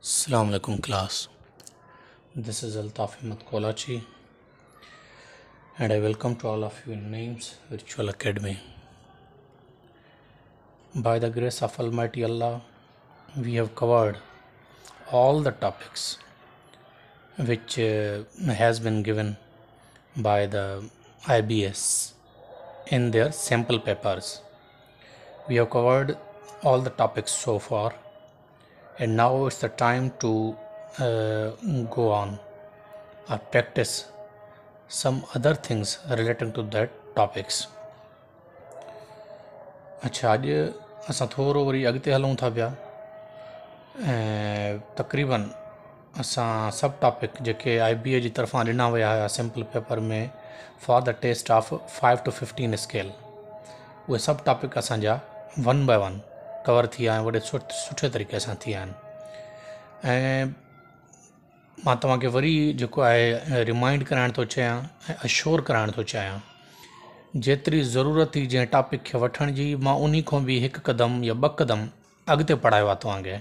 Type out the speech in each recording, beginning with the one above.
Assalamu alaikum class. This is Altaf Ahmad Kolachi and I welcome to all of you in Names Virtual Academy. By the grace of Almighty Allah, we have covered all the topics which uh, has been given by the IBS in their sample papers. We have covered all the topics so far the time to uh, time to or practice some practice things relating to that topics अच्छा अॼु असां थोरो वरी अॻिते हलूं था पिया ऐं तक़रीबन असां सब टॉपिक जेके आई बी ए जी तरफ़ां ॾिना विया हुआ सिम्पल पेपर में for the test of five to fifteen scale उहे सभु टॉपिक असांजा वन बाए वन कवर थी आहे ऐं वॾे सुठे तरीक़े सां थी विया आहिनि ऐं मां तव्हांखे वरी जेको आहे रिमाइंड कराइण थो चाहियां ऐं अशोर कराइण थो चाहियां जेतिरी ज़रूरत हुई जंहिं टॉपिक खे वठण जी मां उन खां बि हिकु क़दम या ॿ क़दम अॻिते पढ़ायो आहे तव्हांखे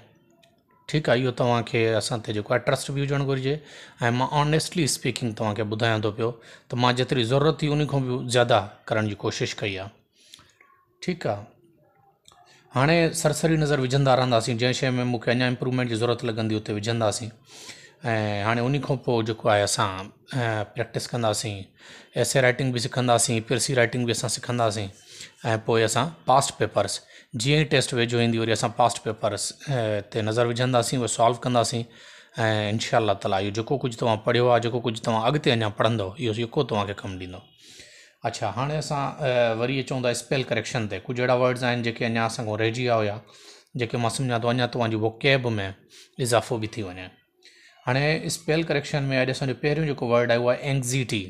ठीकु आहे इहो तव्हांखे असां ते जेको आहे ट्रस्ट बि हुजणु घुरिजे ऐं मां ऑनेस्टली स्पीकिंग तव्हांखे ॿुधायां थो पियो त मां जेतिरी ज़रूरत थी उन खां बि ज्यादा करण जी कोशिशि कई आहे ठीकु आहे हाणे सरसरी नज़र विझंदा रहंदासीं जंहिं शइ में मूंखे अञा इम्प्रूवमेंट जी ज़रूरत लॻंदी उते विझंदासीं ऐं हाणे उन खां पोइ जेको आहे असां प्रैक्टिस कंदासीं एस ए राइटिंग बि सिखंदासीं पिरसी राइटिंग बि असां सिखंदासीं ऐं पोइ असां पास्ट पेपर्स जीअं ई टेस्ट वेझो ईंदी वरी असां पास्ट पेपर्स ते नज़र विझंदासीं उहे सॉल्व कंदासीं ऐं इनशा ताला इहो जेको कुझु तव्हां पढ़ियो आहे जेको कुझु तव्हां अॻिते अञा पढ़ंदो इहो जेको तव्हांखे कमु ॾींदो अच्छा हाणे असां वरी चऊं था स्पेल करेक्शन ते कुझु अहिड़ा वर्ड्स आहिनि जेके अञा असांखो रहिजी विया हुआ जेके मां सम्झा थो अञा तव्हांजी वोकेब में इज़ाफ़ो बि थी वञे हाणे स्पेल करेक्शन में अॼु असांजो पहिरियों जेको वड आहे उहो एग्ज़ीटी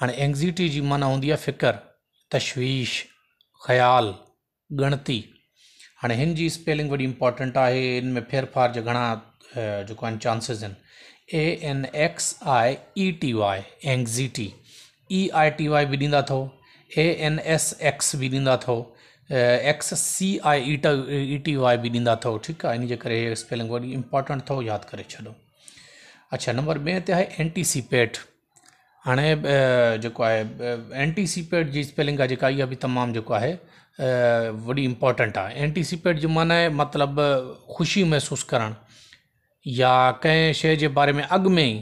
हाणे एंगज़ीटी जी माना हूंदी आहे फ़िक्रु तश्वीश ख़्याल गणती हाणे हिन जी स्पेलिंग वॾी इम्पोटेंट आहे हिन में फेरफार फार जा घणा जेको आहिनि चांसिस आहिनि A N X I E T O आहे ई आई टी वाई बि ॾींदा अथव ए एन एस एक्स बि ॾींदा अथव एक्स सी आई ई ट ई टी वाई बि ॾींदा अथव ठीकु आहे इन जे करे स्पेलिंग वॾी इंपॉर्टेंट अथव यादि करे छॾो अच्छा नंबर ॿिए ते आहे एंटीसीपेट हाणे जेको आहे एंटीसीपेट जी स्पेलिंग आहे जेका इहा बि तमामु जेको आहे वॾी इंपॉर्टेंट आहे ऐंटीसीपेट जो माना आहे मतिलबु ख़ुशी महसूसु करणु या कंहिं शइ जे बारे में अॻु में ई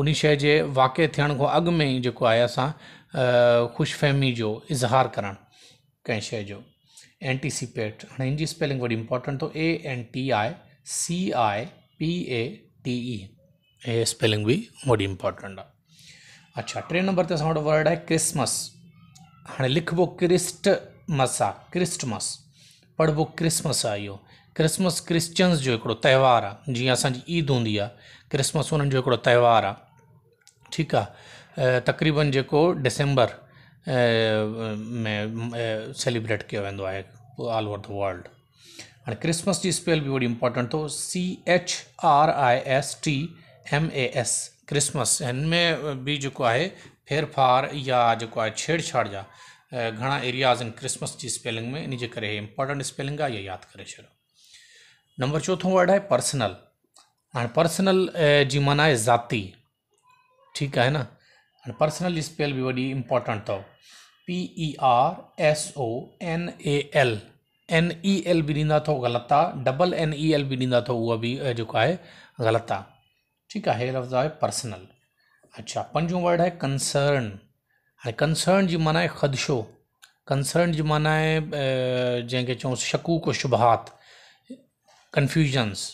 उन शइ जे वाकिअ थियण खां अॻु में ई जेको आहे असां ख़ुशफ़हमी जो इज़हार करणु कंहिं शइ जो एंटीसिपेट हाणे हिन जी स्पेलिंग वॾी इंपॉर्टेंट अथव A N T I C I P A T E e। हे स्पेलिंग बि वॾी इंपॉर्टेंट आहे अच्छा टे नंबर ते असां वटि वर्ड आहे क्रिसमस हाणे लिखिबो क्रिस्टमस आहे क्रिस्टमस पढ़िबो क्रिसमस आहे इहो क्रिसमस क्रिश्चन्स जो हिकिड़ो त्योहारु आहे जीअं असांजी ईद हूंदी आहे क्रिसमस हुननि जो हिकिड़ो त्योहारु आहे ठीकु आहे तक़रीबन जो डिसंबर में सेलिब्रेट किया ऑल ओवर द वर्ल्ड हाँ क्रिसमस की स्पेल भी वॾी इंपॉर्टेंट अथव C H R I S T M A S Christmas इनमें भी बि जेको आहे फेरफार या जेको आहे छेड़छाड़ जा घणा एरियाज़ इन क्रिसमस की स्पेलिंग में इन कर करे हे इंपॉर्टेंट स्पेलिंग आहे इहा यादि करे नंबर चोथों वर्ड है पर्सनल हाँ पर्सनल जी माना है ज़ाती ठीक है ना पर्सनल स्पेल भी बड़ी इंपॉर्टेंट था P E R S O N A L N E L भी नींदा अथव ग़लति आहे double N e E L बि नींदा अथव उहा बि जेको आहे ग़लति आहे ठीकु आहे हे लफ़्ज़ आहे पर्सनल अच्छा पंजो वर्ड आहे कंसर्न हाणे कंसर्न जी माना आहे ख़दशो कंसर्न जी माना आहे जंहिंखे चऊं शकूक शुबहात कंफ्यूजन्स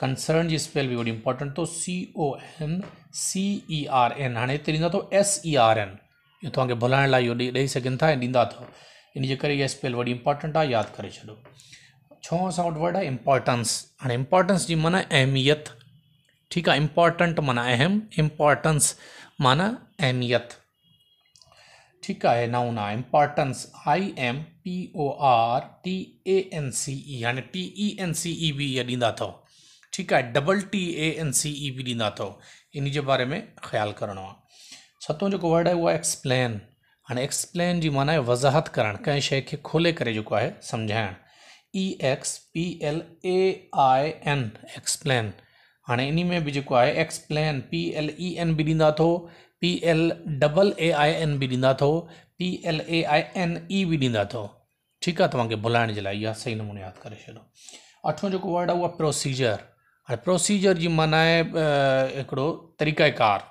कंसर्न जी स्पेल भी वॾी इंपॉर्टेंट तो C O N C E R N हाँ हिते ॾींदा एस ई आर एन ये तो भुलाने लाइ इहो ॾेई था ऐं तो इन कर स्पेल वॾी इंपॉर्टेंट आ याद कर छो छो असां वर्ड है इंपॉर्टेंस हाँ इंपॉर्टेंस जी माना अहमियत ठीक है इंपॉर्टेंट माना अहम इंपॉर्टेंस माना अहमियत ठीक है नाउन आहे importance I M P O R T A N C E यानी T E N C E बी ये ींदा अव ठीकु आहे double T A N C E बि ॾींदा अथव इन जे बारे में ख़्यालु करिणो आहे सतों जेको वर्ड आहे उहो एक्सप्लेन हाणे एक्सप्लेन जी माना आहे वज़ाहत करणु कंहिं शइ खे खोले करे जेको आहे सम्झाइणु E X P L A I N explain हाणे इन में बि जेको आहे explain P L E N बि ॾींदा अथव P L double A I N बि ॾींदा अथव P L A I N E बि ॾींदा अथव ठीकु आहे तव्हांखे भुलाइण जे लाइ इहा सही नमूने यादि करे छॾो अठो जेको वर्ड आहे उहो प्रोसीजर ऐं प्रोसीजर जी माना है तरीकार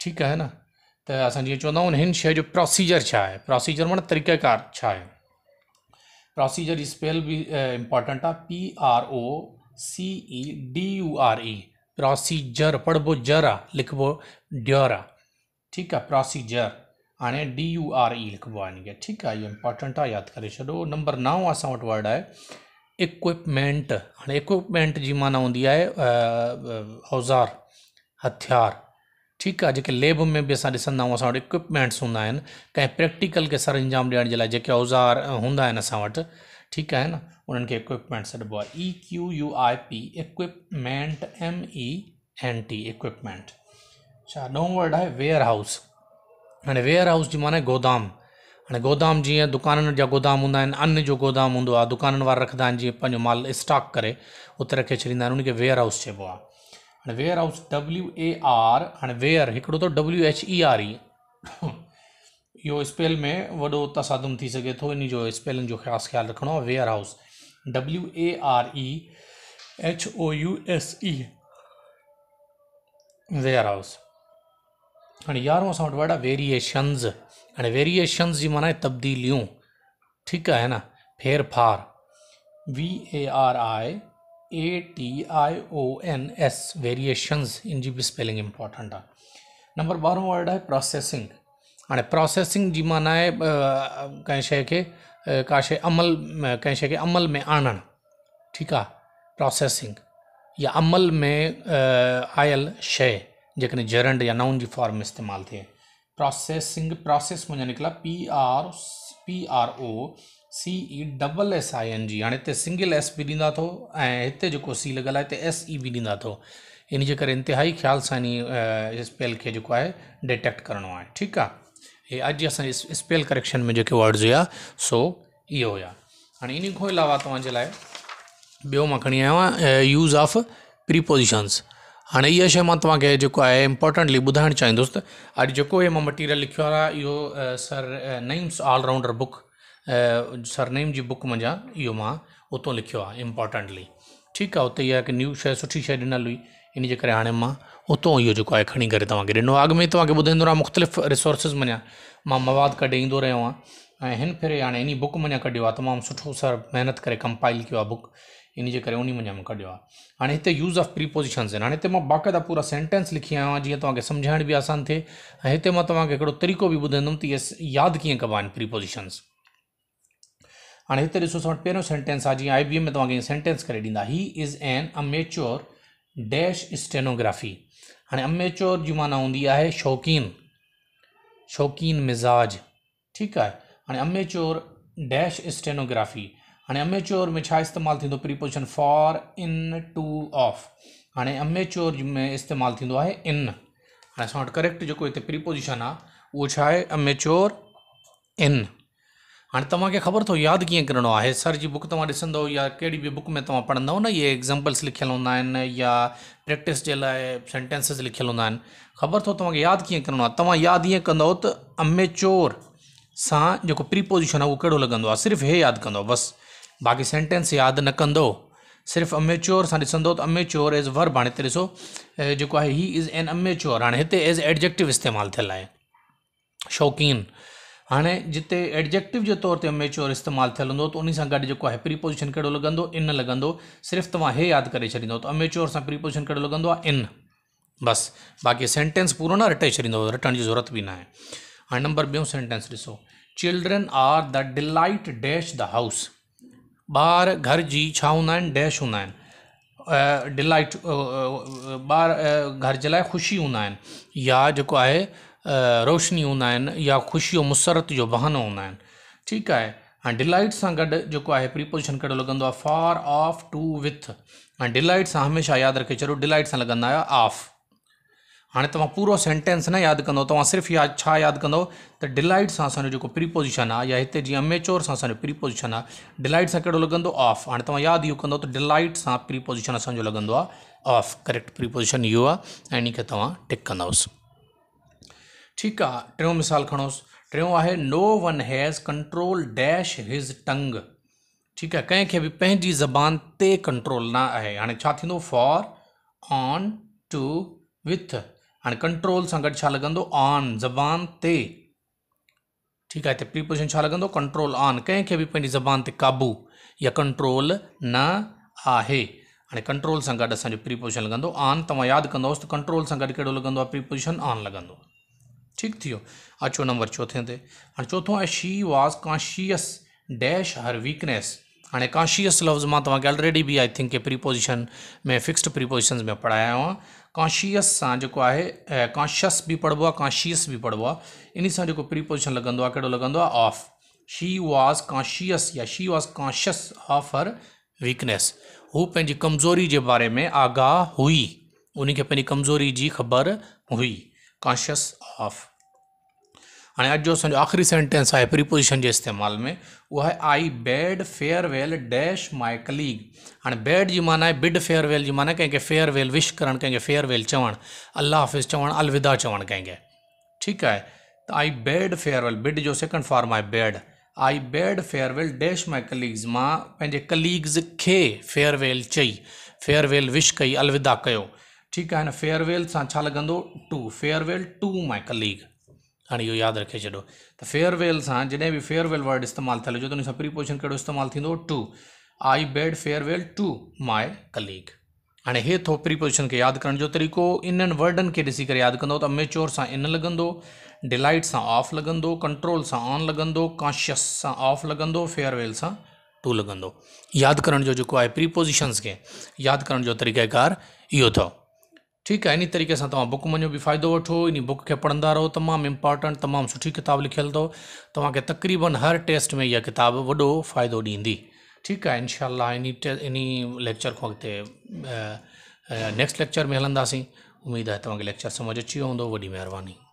ठीक है ना न त असां जीअं चवंदा जो प्रोसीजर छा प्रोसीजर माना तरीक़ार प्रोसीजर स्पेल भी इम्पोर्टेंट आ P R O C E D U R E procedure पढ़बो जर आ लिखबो ड्यर आ ठीक है प्रोसीजर हाणे D U R E e लिखबो आहे ठीक है ये आहे इहो इंपॉर्टेंट आहे करो नंबर नव अस वर्ड है इक्विपमेंट हाँ इक्विपमेंट जी माना होंगी है औज़ार हथियार ठीक है जेके लेब में भी असां ॾिसंदा आहियूं इक्विपमेंट्स हूंदा कें प्रैक्टिकल के सर अंजाम ॾियण जे औज़ार हूँ आहिनि असां वटि ठीकु आहे इक्विपमेंट्स ॾिबो आहे E Q U I P equipment M E N T equipment छा ॾहों वर्ड है वेयर हाउस हाणे वेयर हाउस जी माना गोदाम हाणे गोदाम जीअं दुकान जा गोदाम हूँ अन्न अन जो गोदाम हों आहे दुकाननि वारा रखंदा माल स्टॉक कर उत रखे छॾींदा आहिनि उनखे वेयर हाउस चइबो आहे हाणे warehouse W A R हाणे वेयर हिकिड़ो त W H E R E इहो स्पेल में वो तसादुम थी सघे थो इन जो स्पेलनि जो ख़ासि ख़्यालु रखिणो warehouse W A R E H O U S E warehouse हाणे यारहों असां वटि वर्ड आहे वेरिएशन्स हाणे वेरिएशन्स जी माना आहे तब्दीलियूं ठीकु आहे न फेर फार V A R I A T I O N S variations इन जी बि स्पेलिंग इंपोर्टेंट आहे नंबर ॿारहों वर्ड आहे प्रोसेसिंग हाणे प्रोसेसिंग जी माना आहे कंहिं शइ खे का शइ अमल कंहिं शइ खे अमल में आणणु ठीकु आहे प्रोसेसिंग या अमल में आयल शइ जेकॾहिं जैरंड या नाउन जी फॉर्म में इस्तेमालु थिए प्रोसेसिंग प्रोसेस मुंहिंजा निकिरा P R P R O C E double S I N G हाणे हिते सिंगल एस बि ॾींदा थो ऐं हिते जेको सी लगियल आहे हिते एस ई e बि ॾींदा थो इनजे करे इंतिहाई ख़्याल सां इन स्पेल खे जेको आहे डिटेक्ट करणो आहे ठीकु आहे हे अॼु असांजे स्पेल करेक्शन में जेके वर्ड्स हुआ सो इहो हुया हाणे इन खां अलावा तव्हांजे लाइ ॿियो मां खणी आयो आहियां यूज़ ऑफ प्रीपोज़ीशन्स हाणे इहा शइ मां तव्हांखे जेको आहे इम्पोटेंटली ॿुधाइणु चाहींदुसि त अॼु जेको इहो मां मटीरियल लिखियो आहे इहो sir names all rounder book sir surname जी बुक मुंहिंजा इहो मां उतो लिखियो आहे इम्पोटेंटली ठीकु आहे हुते इहा आहे न्यू शइ सुठी शइ ॾिनल हुई इनजे करे हाणे मां उतो इहो जेको आहे खणी करे तव्हांखे ॾिनो आहे अॻु में तव्हांखे ॿुधाईंदो मुख़्तलिफ़ रिसोर्सिस मञा मां मवाद कढी ईंदो रहियो आहियां ऐं हिन भेरे हाणे इन बुक मञा कढियो आहे तमामु सुठो सर महिनत करे कंपाइल कयो बुक इन जे करे उन मञाम कढियो आहे हाणे हिते यूज़ ऑफ प्रीपोज़िशन्स आहिनि हाणे हिते मां बाक़ाइदा पूरा सेंटेंस लिखी आयो आहियां जीअं तव्हांखे सम्झाइण बि आसान थिए ऐं हिते मां तव्हांखे हिकिड़ो तरीक़ो बि ॿुधाईंदुमि त इहे यादि कीअं कबा आहिनि प्रीपोज़िशन्स हाणे हिते ॾिसो असां वटि पहिरियों सेंटेंस आहे जीअं आई बी एम में तव्हांखे सेंटेंस करे ॾींदा he is an amateur dash stenography हाणे अमेच्योर जी माना हूंदी आहे शौक़ीन शौक़ीन मिज़ाज ठीकु आहे हाणे अमेच्योर डैश स्टेनोग्राफी हाणे अमेच्योर में छा इस्तेमालु थींदो preposition for in to of हाणे अमेच्योर में इस्तेमालु थींदो आहे इन हाणे असां वटि करेक्ट जेको हिते प्रीपोजिशन आहे उहो छा आहे अमेच्योर इन हाणे तव्हांखे ख़बर अथव यादि कीअं करिणो आहे सर जी बुक तव्हां ॾिसंदव या कहिड़ी बि बुक में तव्हां पढ़ंदव न इहे एग्ज़ाम्पल्स लिखियल हूंदा आहिनि या प्रैक्टिस जे लाइ सेंटेंसिस लिखियल हूंदा आहिनि ख़बर अथव तव्हांखे यादि कीअं करिणो आहे तव्हां यादि ईअं कंदव त अमेच्योर सां जेको प्रीपोज़िशन आहे उहो कहिड़ो लॻंदो आहे सिर्फ़ु इहे यादि कंदो बसि बाक़ी सेंटेंस याद न कंदो सिर्फ अमेच्योर से ॾिसंदो त अमेच्योर एज़ वर्ब हाँ हिते ॾिसो जेको ही इज़ एन अमेच्योर हाँ इतने एज़ एडजेक्टिव इस्तेमाल थियलु है शौक़ीन हाँ जिते एडजेक्टिव के तौर पर अमेच्योर इस्तेमाल थियलु हूंदो त उन सां गॾु जेको प्रीपोज़िशन कहिड़ो लग इन लग सिर्फ़ु तव्हां हे यादि करे छॾींदो त अमेच्योर से प्रीपोज़िशन कड़ो लग इन बस बाक़ी सेंटेंस पूरा न रटे छॾींदो रटने की ज़रूरत भी ना आहे हाणे नंबर बो सेंटेंस ऐसो children are the delight dash the house बार घर जी छा हूँ डैश हूँ डिलइट बार घर के लाइ ख़ुशी हूँ या जो है रोशनी हूँ या ख़ुशी और मुसरत जो बहानो हूँ ठीक है हाँ डिलइट डिलाइट गड जो है प्रीपोजिशन कड़ो लॻंदो फार ऑफ टू विथ हाँ डिलाइट से हमेशा याद रखे छोड़ो डिलइट से लगन आहियो ऑफ हाँ तव्हां पूरो सेंटेंस न याद कौ तुम सिर्फ याद याद कौ तो त से सां असांजो प्रीपोज़िशन आहे या इतने जीअं अमेचोर से असांजो प्रीपोज़िशन आहे डिलाइट सां कहिड़ो लगन ऑफ हाँ तुम याद यो कंदो त डिलाइट सां प्रीपोज़िशन असांजो लॻंदो ऑफ करेक्ट प्रीपोज़िशन यो आहे ऐं इन खे टिक कंदवसि ठीकु आहे टियों मिसाल खोस टों आहे no one has control dash his tongue ठीक है कें भी पंहिंजी ज़बान ते कंट्रोल ना आहे हाणे फॉर ऑन टू विथ हाणे कंट्रोल सां गॾु छा लॻंदो ऑन ज़बान ते ठीकु आहे प्रीपोज़िशन छा लॻंदो कंट्रोल ऑन कंहिंखे भी पंहिंजी ज़बान ते क़ाबू या कंट्रोल न आहे हाणे कंट्रोल से गड असांजो प्रीपोज़िशन लॻंदो ऑन तुम याद कंदोसि त कंट्रोल से गॾु कड़ो लॻंदो प्रीपोज़िशन ऑन लगन ठीक थी अचो नंबर चौथे ते हाणे चोथों आहे she was conscious dash her weakness અને કૉન્શિયસ لفظમાં તો કે ઓલરેડી બી આઈ થિંક એ પ્રીપોઝિશન મે ફિક્સ્ડ પ્રીપોઝિશન્સ મે પઢાયા હું કૉન્શિયસ સા જો કો આહે કૉન્શિયસ બી પઢવા કૉન્શિયસ બી પઢવા ઇની સા જો પ્રીપોઝિશન લગંદો આ કેડો લગંદો ઓફ शी વોઝ કૉન્શિયસ યર she was conscious of her weakness ઓ પેજી કમઝોરી જે બારે મે આગાહ હુઈ ઉને કે પેની કમઝોરી જી ખબર હુઈ કૉન્શિયસ ઓફ અને આજ જો આખરી સેન્ટેન્સ આઈ પ્રીપોઝિશન જે استعمال મે વો હે I bade farewell dash my colleague અને બેડ જી માને બડ ફેરવેલ જી માને કે ફેરવેલ વિશ કરન કે ફેરવેલ ચવણ અલ્લાહફિસ ચવણ અલવિદા ચવણ કેંગે ઠીક હે તો આઈ બેડ ફેરવેલ બડ જો second form I bade farewell dash my colleagues માં પે કલીગ્સ કે ફેરવેલ છઈ ફેરવેલ વિશ કઈ અલવિદા કયો ઠીક હે ને ફેરવેલ સા છા લગંદો to farewell to my colleague हाणे इहो यादि रखे छॾियो त फेयरवेल सां जॾहिं बि फेयरवेल वर्ड इस्तेमालु थियलु हुजे त उन सां प्रीपोज़ीशन कहिड़ो इस्तेमालु थींदो to I bade farewell to my colleague हाणे इहे थो प्रीपोजिशन खे यादि करण जो तरीक़ो इन्हनि वर्डनि खे ॾिसी करे यादि कंदो त मेचोर सां इन लॻंदो डिलाइट सां ऑफ लॻंदो कंट्रोल सां ऑन लॻंदो कॉन्शियस सां ऑफ लॻंदो फेयरवेल सां टू लॻंदो यादि करण जो जेको आहे प्रीपोज़ीशन्स खे यादि करण जो तरीक़ेकार इहो अथव ठीक है इन तरीक़े से तुम बुक मनो भी फ़ाइदो वो इन बुक के पढ़ा रहो तमाम इंपॉर्टेंट तमाम सुठी किताब लिखल अव तक तक़रीबन हर टेस्ट में यह किताब वो फ़ाइदो ॾींदी ठीक है इनशाला इन इन लेक्चर को अगत नेक्स्ट लेक्चर में हल्दी उम्मीद है तव्हांखे लेक्चर समझ अची होंगे वही मेहरबानी